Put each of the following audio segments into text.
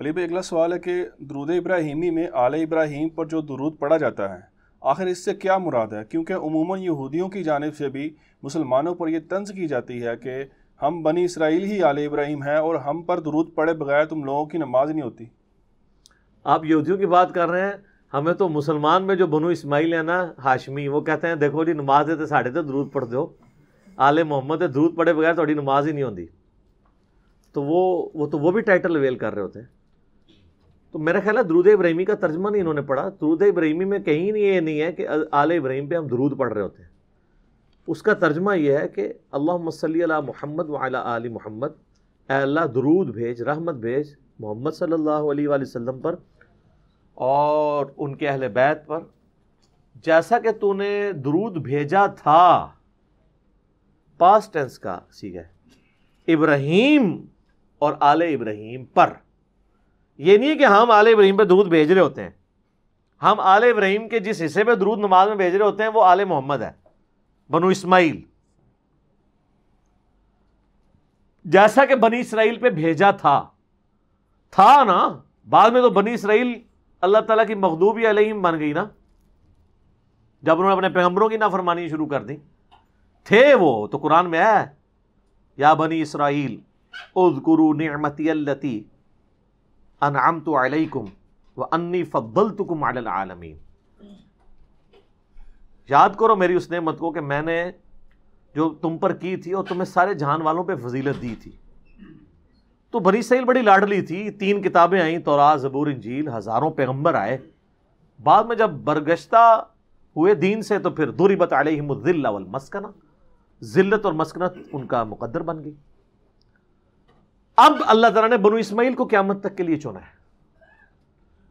अली भाई अगला सवाल है कि दरूद इब्राहिमी में आल इब्राहिम पर जो दरूद पढ़ा जाता है आखिर इससे क्या मुराद है क्योंकि उमूमन यहूदियों की जानब से भी मुसलमानों पर यह तंज की जाती है कि हम बनी इसराइल ही आल इब्राहिम हैं और हम पर दरूद पढ़े बगैर तुम लोगों की नमाज नहीं होती आप यहूदियों की बात कर रहे हैं हमें तो मुसलमान में जो बनु इसमाइल है ना हाशमी वो कहते हैं देखो जी नमाज है तो साढ़े तो दरूद पढ़ दो आले मोहम्मद दरूद पढ़े बगैर थोड़ी तो नमाज ही नहीं होती तो वो वो तो वो भी टाइटल अवेल कर रहे होते हैं तो मेरा ख्याल है दरूद इब्राहिमी का तर्जमा नहीं इन्होंने पढ़ा दरूद इब्राहिमी में कहीं नहीं ये नहीं है कि आल इब्राहिम पे हम दरूद पढ़ रहे होते हैं उसका तर्जमा यह है कि अल्लाह अला मोहम्मद वाला आली मोहम्मद अल्लाह दरूद भेज रहमत भेज मोहम्मद सल्लल्लाहु अलैहि वसल्लम पर और उनके अहल बैत पर जैसा कि तूने दरूद भेजा था पास्ट टेंस का सीखा इब्राहिम और आले इब्राहिम पर ये नहीं कि हम आल इब्राहिम पर दूध भेज रहे होते हैं हम आल इब्राहिम के जिस हिस्से पर दूध नमाज में भेज रहे होते हैं वो आले मोहम्मद है बनु इस्माइल जैसा कि बनी इसराइल पर भेजा था था ना बाद में तो बनी इसराइल अल्लाह तला की मखदूबी अलहिम बन गई ना जब उन्होंने अपने पैगम्बरों की नाफरमानी शुरू कर दी थे वो तो कुरान में है या बनी इसराइल उदुरु गुरु अनआम तो व अन्नी फ़ल तुकुम याद करो मेरी उस नेमत को कि मैंने जो तुम पर की थी और तुम्हें सारे जहान वालों पे फजीलत दी थी तो बनी सही बड़ी लाडली थी तीन किताबें आई तोरा जबूर इंजील हज़ारों पैगम्बर आए बाद में जब बरगश्ता हुए दीन से तो फिर दूरी बता अलहमदिल्लावल मस्कना ज़िल्लत और मस्कनत उनका मुकदर बन गई अब अल्लाह तला ने बनु इसमाइल को क्यामत तक के लिए चुना है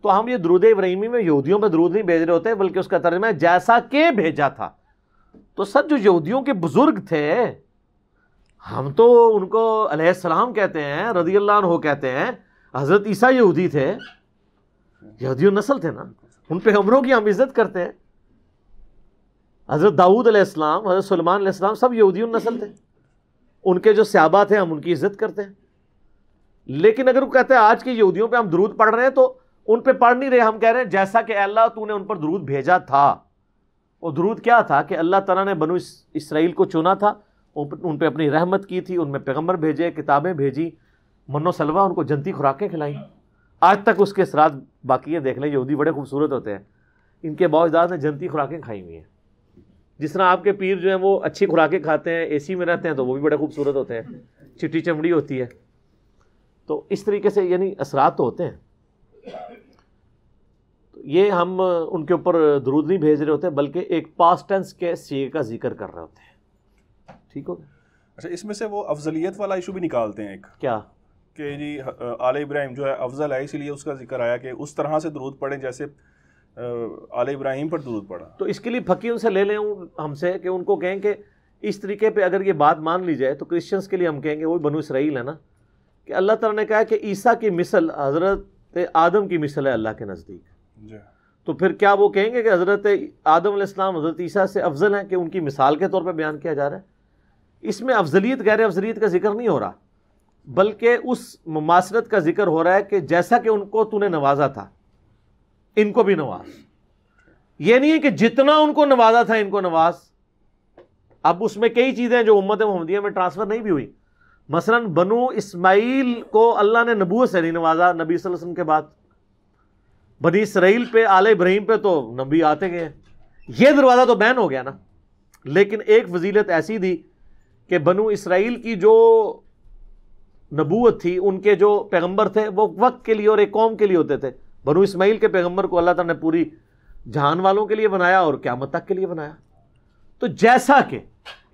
तो हम ये द्रुद इब्राहिमी में यहूदियों पर द्रुद नहीं भेज रहे होते बल्कि उसका तर्जमा जैसा के भेजा था तो सर जो यहूदियों के बुजुर्ग थे हम तो उनको अलैहिस्सलाम कहते हैं रदी अल्लाह हो कहते हैं हज़रत ईसा यहूदी थे यहूदियों नस्ल थे ना उन पे हमरों की हम इज्जत करते हैं हज़रत दाऊद अलैहिस्सलाम हज़रत सलमान अलैहिस्सलाम सब यहूदियों नस्ल थे उनके जो सयाबा थे हम उनकी इज्जत करते हैं लेकिन अगर वो कहते हैं आज के यहूदियों पे हम दरूद पढ़ रहे हैं तो उन पे पढ़ नहीं रहे हम कह रहे हैं जैसा कि अल्लाह तूने उन पर दरूद भेजा था वो दरूद क्या था कि अल्लाह तला ने बनु इसराइल को चुना था उन पर अपनी रहमत की थी उनमें पैगम्बर भेजे किताबें भेजी मनो सलवा उनको जनती खुराकें खिलाई आज तक उसके असरात बाकी है देख लें यहूदी बड़े खूबसूरत होते हैं इनके बाजदाद ने जनती खुराकें खाई हुई हैं जिस तरह आपके पीर जो हैं वो अच्छी खुराकें खाते हैं एसी में रहते हैं तो वो भी बड़े खूबसूरत होते हैं चिट्टी चमड़ी होती है तो इस तरीके से यानी असरात तो होते हैं तो ये हम उनके ऊपर दरूद नहीं भेज रहे होते बल्कि एक पास टेंस के सी का जिक्र कर रहे होते हैं ठीक हो अच्छा इसमें से वो अफजलियत वाला इशू भी निकालते हैं एक क्या कि जी आल इब्राहिम जो है अफजल है इसीलिए उसका जिक्र आया कि उस तरह से दरूद पड़े जैसे आल इब्राहिम पर दरूद पड़ा तो इसके लिए फकी उनसे ले लें हमसे कि उनको कहें कि इस तरीके पे अगर ये बात मान ली जाए तो क्रिश्चियंस के लिए हम कहेंगे वो बनू इसराइल है ना कि अल्लाह तला ने कहा कि ईसा की मिसल हज़रत आदम की मिसल है अल्लाह के नज़दीक तो फिर क्या वो कहेंगे कि हज़रत आदम इस्लाम हज़रत ईसा से अफजल हैं कि उनकी मिसाल के तौर पर बयान किया जा रहा है इसमें अफजलियत गैर अफजलियत का जिक्र नहीं हो रहा बल्कि उस मुमासरत का जिक्र हो रहा है कि जैसा कि उनको तूने नवाजा था इनको भी नवाज ये नहीं है कि जितना उनको नवाजा था इनको नवाज अब उसमें कई चीज़ें जो उम्मत मोहम्मदिया में ट्रांसफ़र नहीं भी हुई मसलन बनु इसमाइल को अल्लाह ने नबूत से नहीं नवाजा नबी वसम के बाद बनी इसराइल पे आल इब्राहिम पे तो नबी आते गए ये दरवाज़ा तो बैन हो गया ना लेकिन एक फजीलत ऐसी थी कि बनु इसराइल की जो नबूत थी उनके जो पैगंबर थे वो वक्त के लिए और एक कौम के लिए होते थे बनु इसमाइल के पैगंबर को अल्लाह ताला पूरी जहान वालों के लिए बनाया और क्यामत तक के लिए बनाया तो जैसा कि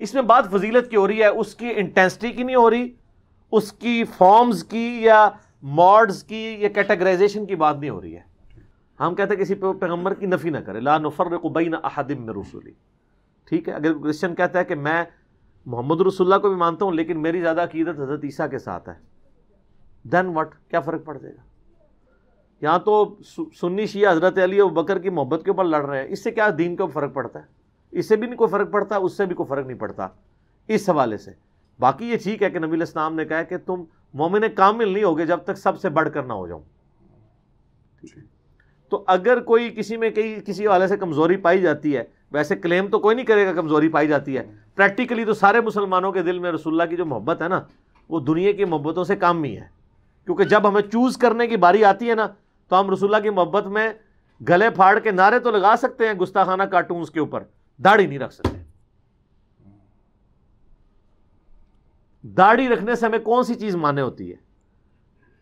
इसमें बात फजीलत की हो रही है उसकी इंटेंसिटी की नहीं हो रही उसकी फॉर्म्स की या मॉड्स की या कैटेगराइजेशन की बात नहीं हो रही है हम कहते हैं किसी पे पैगम्बर की नफ़ी ना करें ला नफ़र ना अहदम में रसूली ठीक है अगर क्रिश्चन कहता है कि मैं मोहम्मद रसुल्ला को भी मानता हूँ लेकिन मेरी ज़्यादा अकीदत हज़रत ईसा के साथ है देन वट क्या फ़र्क पड़ जाएगा यहाँ तो सुन्नी शिया हज़रत अली और बकर की मोहब्बत के ऊपर लड़ रहे हैं इससे क्या दीन के ऊपर फ़र्क पड़ता है इससे भी नहीं कोई फ़र्क पड़ता उससे भी कोई फ़र्क नहीं पड़ता इस हवाले से बाकी ये ठीक है कि नबी इस्लाम ने कहा कि तुम मोमिन कामिल नहीं होगे जब तक सबसे बढ़कर ना हो जाऊं तो अगर कोई किसी में कई किसी वाले से कमज़ोरी पाई जाती है वैसे क्लेम तो कोई नहीं करेगा कमज़ोरी पाई जाती है प्रैक्टिकली तो सारे मुसलमानों के दिल में रसुल्ला की जो मोहब्बत है ना वो दुनिया की मोहब्बतों से काम ही है क्योंकि जब हमें चूज़ करने की बारी आती है ना तो हम रसुल्ला की मोहब्बत में गले फाड़ के नारे तो लगा सकते हैं गुस्ताखाना कार्टून के ऊपर दाढ़ी नहीं रख सकते दाढ़ी रखने से हमें कौन सी चीज़ माने होती है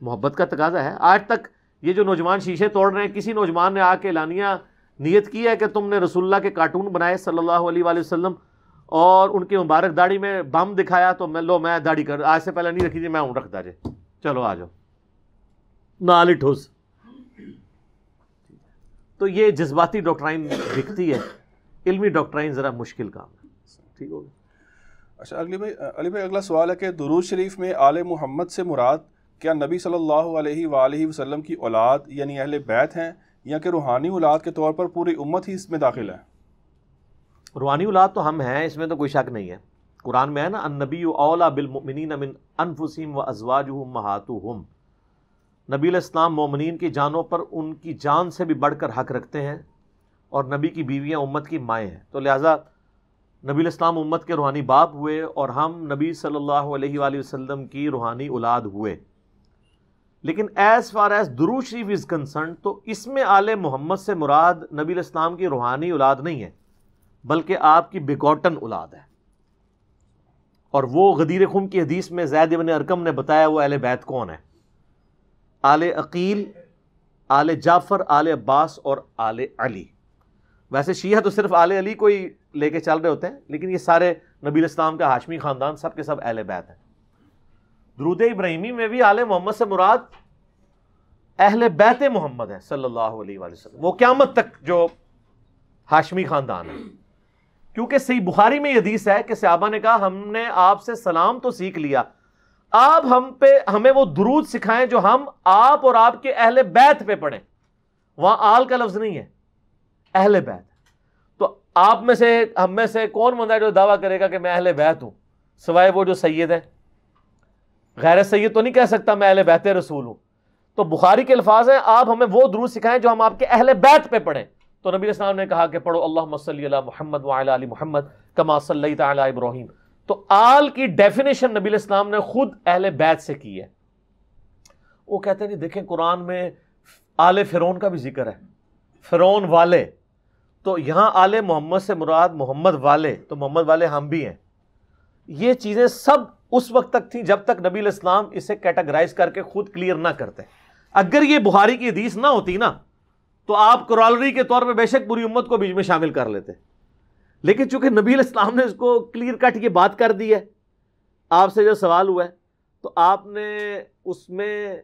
मोहब्बत का तकाजा है आज तक ये जो नौजवान शीशे तोड़ रहे हैं किसी नौजवान ने आके लानिया नियत की है कि तुमने रसुल्ला के कार्टून बनाए सल्लल्लाहु अलैहि वसल्लम और उनकी मुबारक दाढ़ी में बम दिखाया तो मैं लो मैं दाढ़ी कर आज से पहले नहीं रखी थी मैं हूं रखता जे चलो आ जाओ ना ठोस तो ये जज्बाती डॉक्ट्राइन दिखती है इल्मी डॉक्टर ज़रा मुश्किल काम है ठीक हो गया अच्छा अगली भाई अली भाई अगला सवाल है कि दरूज शरीफ में आल मोहम्मद से मुराद क्या नबी सल्लल्लाहु अलैहि वसल्लम की औलाद यानी अहल बैत हैं या कि रूहानी औलाद के तौर पर पूरी उम्मत ही इसमें दाखिल है रूहानी औलाद तो हम हैं इसमें तो कोई शक नहीं है कुरान में है ना अन नबी ओला बिलमिन अमिन अनफुसिम व अजवाज महातु नबी इस्लाम मोमिन की जानों पर उनकी जान से भी बढ़कर हक रखते हैं और नबी की बीवियाँ उम्मत की माएँ हैं तो लिहाजा नबी इस्लाम उम्मत के रूहानी बाप हुए और हम नबी सल्लल्लाहु अलैहि वसल्लम की रूहानी औलाद हुए लेकिन एज़ फार एज़ दरू शरीफ इज़ कंसर्न तो इसमें आल मोहम्मद से मुराद नबी इस्लाम की रूहानी औलाद नहीं है बल्कि आपकी बिगॉटन औलाद है और वो गदीर खुम की हदीस में जैद इबन अरकम ने बताया वो आल बैत कौन है आल अकील आल जाफ़र आल अब्बास और आल अली वैसे शीह तो सिर्फ आले अली को ही लेके चल रहे होते हैं लेकिन ये सारे नबी इस्लाम का हाशमी ख़ानदान सब के सब अहल बैत हैं दरूद इब्राहिमी में भी आल मोहम्मद से मुराद अहल बैत मोहम्मद है सल्लल्लाहु अलैहि वसल्लम वो क़्यामत तक जो हाशमी ख़ानदान है क्योंकि सही बुखारी में यदीस है कि सहाबा ने कहा हमने आपसे सलाम तो सीख लिया आप हम पे हमें वो दरूद सिखाएं जो हम आप और आपके अहल बैत पे पढ़ें वहाँ आल का लफ्ज़ नहीं है अहले बैत तो आप में से हम में से कौन बंदा है जो दावा करेगा कि मैं अहल बैत हूं सवाए वो जो सैद है गैर सैद तो नहीं कह सकता मैं अहल बैत रसूल हूं तो बुखारी के अल्फाज हैं आप हमें वो दुरूद सिखाएं जो हम आपके अहल बैत पर पढ़ें तो नबी इस्लाम ने कहा कि पढ़ो अल्लाह मोहम्मद वाली मोहम्मद कमा सल्ली इब्राहिम तो आल की डेफिनेशन नबी इस्लाम ने खुद अहल बैत से की है वो कहते हैं नहीं देखें कुरान में आल फिरौन का भी जिक्र है फिरौन वाले तो यहाँ आले मोहम्मद से मुराद मोहम्मद वाले तो मोहम्मद वाले हम भी हैं ये चीज़ें सब उस वक्त तक थी जब तक नबी इस्लाम इसे कैटेगराइज करके खुद क्लियर ना करते अगर ये बुहारी की हदीस ना होती ना तो आप क्रॉलरी के तौर पर बेशक पूरी उम्मत को बीच में शामिल कर लेते लेकिन चूंकि नबी इस्लाम ने इसको क्लियर कट ये बात कर दी है आपसे जो सवाल हुआ है तो आपने उसमें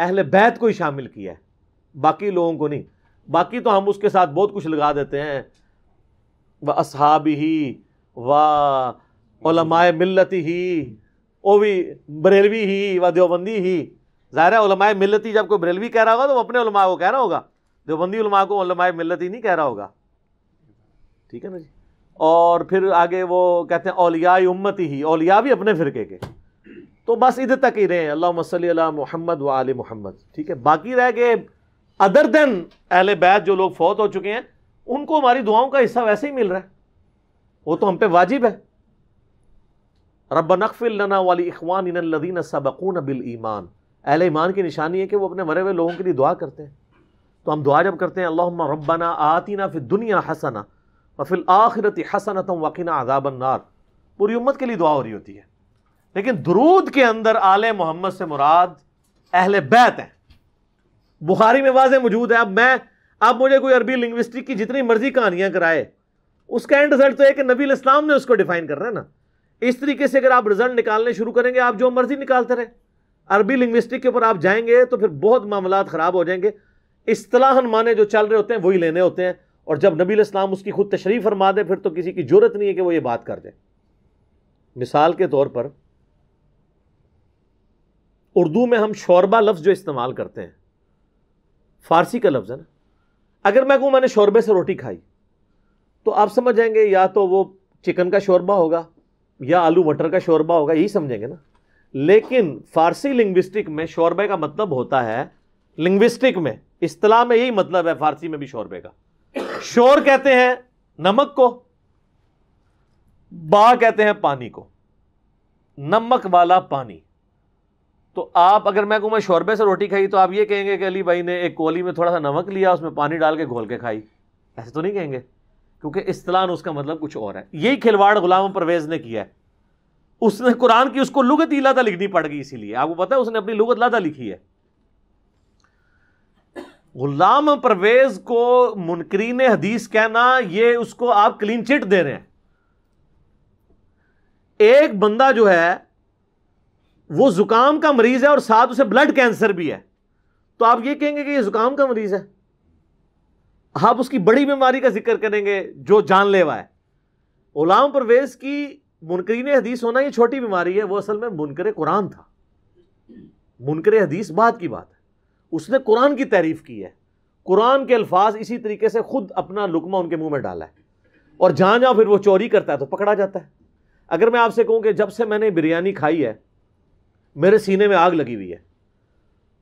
अहल बैत को ही शामिल किया है बाकी लोगों को नहीं बाकी तो हम उसके साथ बहुत कुछ लगा देते हैं व असहाब ही वलमाय मिलत ही वो भी बरेलवी ही व देवबंदी ही ज़ाहिर है ही जब कोई बरेलवी कह रहा होगा तो वो अपने को कह रहा होगा देवबंदी उलमा को उलमाए मिलती नहीं कह रहा होगा ठीक है ना जी और फिर आगे वो कहते हैं अलिया उम्मती ही अलिया भी अपने फ़िरके के तो बस इधर तक ही रहे अल्लाह मसल मोहम्मद व आल मोहम्मद ठीक है बाकी रह गए अदर देन अहल बैत जो लोग फौत हो चुके हैं उनको हमारी दुआओं का हिस्सा वैसे ही मिल रहा है वो तो हम पे वाजिब है रब नकफिल वाली इखवान लदीन सबकून बिल ईमान अहल ईमान की निशानी है कि वो अपने मरे हुए लोगों के लिए दुआ करते हैं तो हम दुआ जब करते हैं अल्लाह रब्बाना आतीना फिर दुनिया हसना व फिल आखिरत तम वकीना अजाबन्नार पूरी उम्मत के लिए दुआ हो रही होती है लेकिन दरूद के अंदर आल मोहम्मद से मुराद अहल बैत हैं बुखारी में वाजें मौजूद है अब मैं अब मुझे कोई अरबी लिंग्विस्टिक की जितनी मर्जी कहानियाँ कराए उसका एंड रिजल्ट तो है कि नबी इस्लाम ने उसको डिफाइन कर करना है ना इस तरीके से अगर आप रिजल्ट निकालने शुरू करेंगे आप जो मर्जी निकालते रहे अरबी लिंग्विस्टिक के ऊपर आप जाएंगे तो फिर बहुत मामला ख़राब हो जाएंगे असलाहन माने जो चल रहे होते हैं वही लेने होते हैं और जब नबी इस्लाम उसकी खुद तशरीफ़ फरमा दे फिर तो किसी की जरूरत नहीं है कि वो ये बात कर दें मिसाल के तौर पर उर्दू में हम शौरबा लफ्ज़ जो इस्तेमाल करते हैं फारसी का लफ्ज़ है ना अगर मैं कहूँ मैंने शोरबे से रोटी खाई तो आप समझ जाएंगे या तो वो चिकन का शोरबा होगा या आलू मटर का शोरबा होगा यही समझेंगे ना लेकिन फारसी लिंग्विस्टिक में शोरबे का मतलब होता है लिंग्विस्टिक में इस्तलाह में यही मतलब है फारसी में भी शोरबे का शोर कहते हैं नमक को बा कहते हैं पानी को नमक वाला पानी तो आप अगर मैं कहूँ मैं शोरबे से रोटी खाई तो आप ये कहेंगे कि अली भाई ने एक कोली में थोड़ा सा नमक लिया उसमें पानी डाल के घोल के खाई ऐसे तो नहीं कहेंगे क्योंकि इस्तलान उसका मतलब कुछ और है यही खिलवाड़ गुलाम परवेज ने किया है उसने कुरान की उसको लुगत लादा लिखनी पड़ गई इसीलिए आपको पता है उसने अपनी लुगत लादा लिखी है गुलाम परवेज को मुनकरीन हदीस कहना ये उसको आप क्लीन चिट दे रहे हैं एक बंदा जो है वो जुकाम का मरीज है और साथ उसे ब्लड कैंसर भी है तो आप ये कहेंगे कि ये जुकाम का मरीज है आप उसकी बड़ी बीमारी का जिक्र करेंगे जो जानलेवा है ओलाम परवेज की मुनकरीन हदीस होना ये छोटी बीमारी है वो असल में मुनकर कुरान था मुनकर हदीस बाद की बात है उसने कुरान की तारीफ की है कुरान के अल्फाज इसी तरीके से खुद अपना लुकमा उनके मुंह में डाला है और जहाँ जहां फिर वो चोरी करता है तो पकड़ा जाता है अगर मैं आपसे कहूँ कि जब से मैंने बिरयानी खाई है मेरे सीने में आग लगी हुई है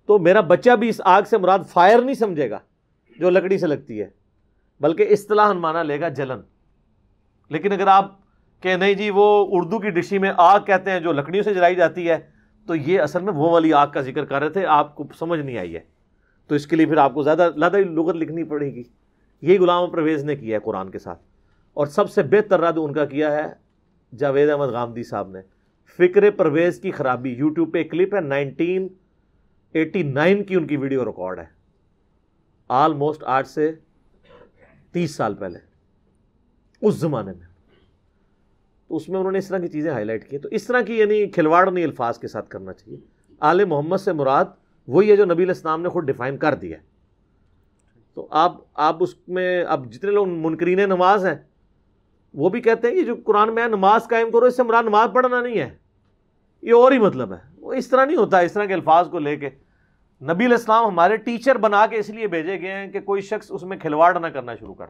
तो मेरा बच्चा भी इस आग से मुराद फायर नहीं समझेगा जो लकड़ी से लगती है बल्कि इस्तलाहन माना लेगा जलन लेकिन अगर आप कह नहीं जी वो उर्दू की डिशी में आग कहते हैं जो लकड़ियों से जलाई जाती है तो ये असल में वो वाली आग का जिक्र कर रहे थे आपको समझ नहीं आई है तो इसके लिए फिर आपको ज़्यादा ज़्यादा लुगत लिखनी पड़ेगी यही गुलाम परवेज़ ने किया है कुरान के साथ और सबसे बेहतर रद्द उनका किया है जावेद अहमद गांधी साहब ने फिक्र परवेज की खराबी यूट्यूब पे क्लिप है 1989 की उनकी वीडियो रिकॉर्ड है आलमोस्ट आठ से तीस साल पहले उस ज़माने में तो उसमें उन्होंने इस तरह की चीज़ें हाईलाइट की तो इस तरह की यानी खिलवाड़ नहीं अल्फाज के साथ करना चाहिए आल मोहम्मद से मुराद वही है जो नबी इस्लाम ने खुद डिफ़ाइन कर दिया तो आप आप उसमें अब जितने लोग मुनकरीन नमाज हैं वो भी कहते हैं कि जो कुरान में नमाज कायम करो इससे हमारा नमाज पढ़ना नहीं है ये और ही मतलब है वो इस तरह नहीं होता इस तरह के अल्फाज को लेके नबी इस्लाम हमारे टीचर बना के इसलिए भेजे गए हैं कि कोई शख्स उसमें खिलवाड़ ना करना शुरू कर दे